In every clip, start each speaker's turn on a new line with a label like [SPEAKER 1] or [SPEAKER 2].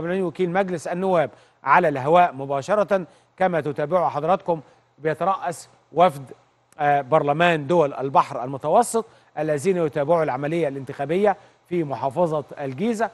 [SPEAKER 1] 80 وكيل مجلس النواب على الهواء مباشرة كما تتابعوا حضراتكم بيترأس وفد آه، برلمان دول البحر المتوسط الذين يتابعوا العملية الانتخابية في محافظة الجيزة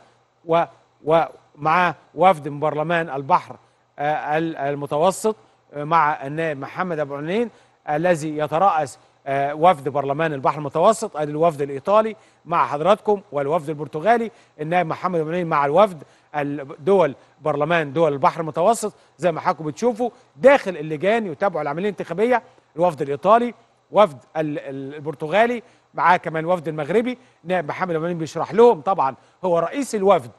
[SPEAKER 1] ومع وفد من برلمان البحر آه، المتوسط آه، مع النائب محمد أبو عنين الذي يترأس آه، وفد برلمان البحر المتوسط ادي آه، الوفد الايطالي مع حضراتكم والوفد البرتغالي النائب محمد ابراهيم مع الوفد الدول برلمان دول البحر المتوسط زي ما حضراتكم بتشوفوا داخل اللجان يتابعوا العمليه الانتخابيه الوفد الايطالي وفد البرتغالي معاه كمان وفد المغربي نائب محمد ابراهيم بيشرح لهم طبعا هو رئيس الوفد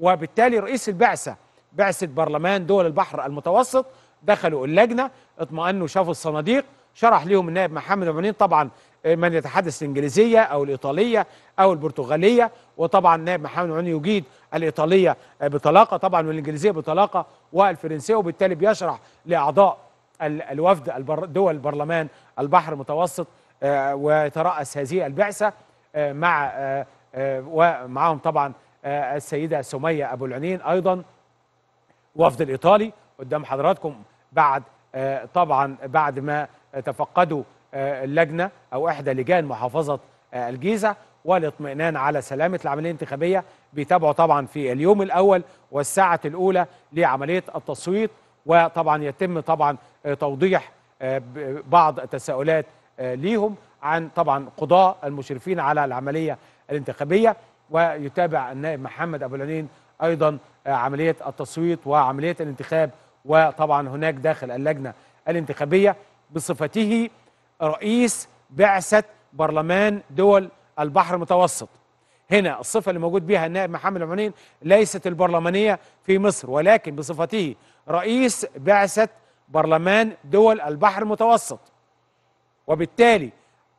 [SPEAKER 1] وبالتالي رئيس البعثه بعثه برلمان دول البحر المتوسط دخلوا اللجنه اطمأنوا شافوا الصناديق شرح لهم النائب محمد منين طبعا من يتحدث الانجليزيه او الايطاليه او البرتغاليه وطبعا النائب محمد عنون يجيد الايطاليه بطلاقه طبعا والانجليزيه بطلاقه والفرنسيه وبالتالي بيشرح لاعضاء الوفد دول برلمان البحر المتوسط آه، ويترأس هذه البعثه آه، مع آه، ومعهم طبعا السيده سميه ابو العنين ايضا وفد الايطالي قدام حضراتكم بعد طبعا بعد ما تفقدوا آه، اللجنة أو إحدى لجان محافظة آه، الجيزة والاطمئنان على سلامة العملية الانتخابية بيتابعوا طبعا في اليوم الأول والساعة الأولى لعملية التصويت وطبعا يتم طبعا آه، توضيح بعض التساؤلات ليهم عن طبعا قضاء المشرفين على العملية الانتخابية ويتابع النائب محمد أبو العنين أيضا عملية التصويت وعملية الانتخاب وطبعا هناك داخل اللجنة الانتخابية بصفته رئيس بعثة برلمان دول البحر المتوسط هنا الصفة اللي موجود بها النائب محمد العونين ليست البرلمانية في مصر ولكن بصفته رئيس بعثة برلمان دول البحر المتوسط وبالتالي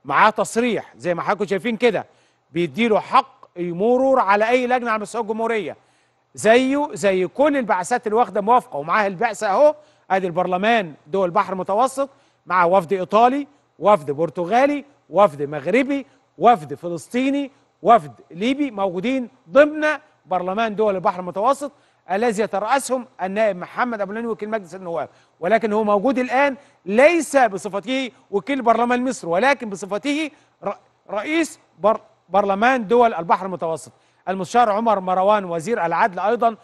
[SPEAKER 1] معاه تصريح زي ما حضراتكم شايفين كده بيديله حق يمرر على اي لجنه على مستوى الجمهوريه زيه زي كل البعثات اللي واخده موافقه ومعاه البعثه اهو ادي البرلمان دول البحر المتوسط مع وفد إيطالي وفد برتغالي وفد مغربي وفد فلسطيني وفد ليبي موجودين ضمن برلمان دول البحر المتوسط الذي يترأسهم النائب محمد أبو لاني وكيل مجلس النواب ولكن هو موجود الآن ليس بصفته وكيل برلمان مصر ولكن بصفته رئيس بر برلمان دول البحر المتوسط المستشار عمر مروان وزير العدل أيضا